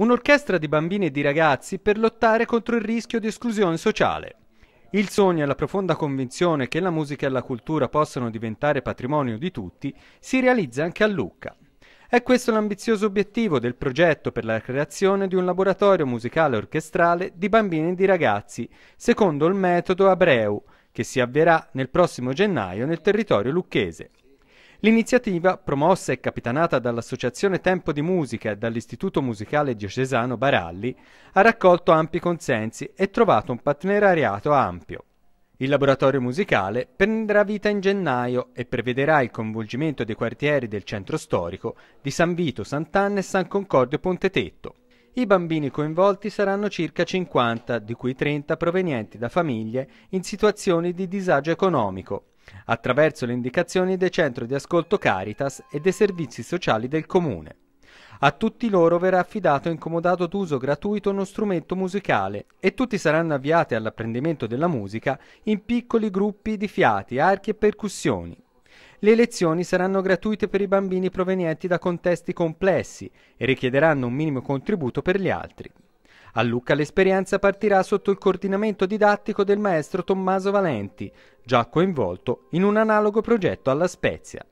Un'orchestra di bambini e di ragazzi per lottare contro il rischio di esclusione sociale. Il sogno e la profonda convinzione che la musica e la cultura possano diventare patrimonio di tutti si realizza anche a Lucca. È questo l'ambizioso obiettivo del progetto per la creazione di un laboratorio musicale orchestrale di bambini e di ragazzi, secondo il metodo Abreu, che si avvierà nel prossimo gennaio nel territorio lucchese. L'iniziativa, promossa e capitanata dall'Associazione Tempo di Musica e dall'Istituto Musicale Diocesano Baralli, ha raccolto ampi consensi e trovato un partenariato ampio. Il laboratorio musicale prenderà vita in gennaio e prevederà il coinvolgimento dei quartieri del centro storico di San Vito, Sant'Anna e San Concordio Pontetetto. I bambini coinvolti saranno circa 50, di cui 30 provenienti da famiglie in situazioni di disagio economico, attraverso le indicazioni dei centri di ascolto Caritas e dei servizi sociali del comune. A tutti loro verrà affidato e incomodato d'uso gratuito uno strumento musicale e tutti saranno avviati all'apprendimento della musica in piccoli gruppi di fiati, archi e percussioni. Le lezioni saranno gratuite per i bambini provenienti da contesti complessi e richiederanno un minimo contributo per gli altri. A Lucca l'esperienza partirà sotto il coordinamento didattico del maestro Tommaso Valenti, già coinvolto in un analogo progetto alla Spezia.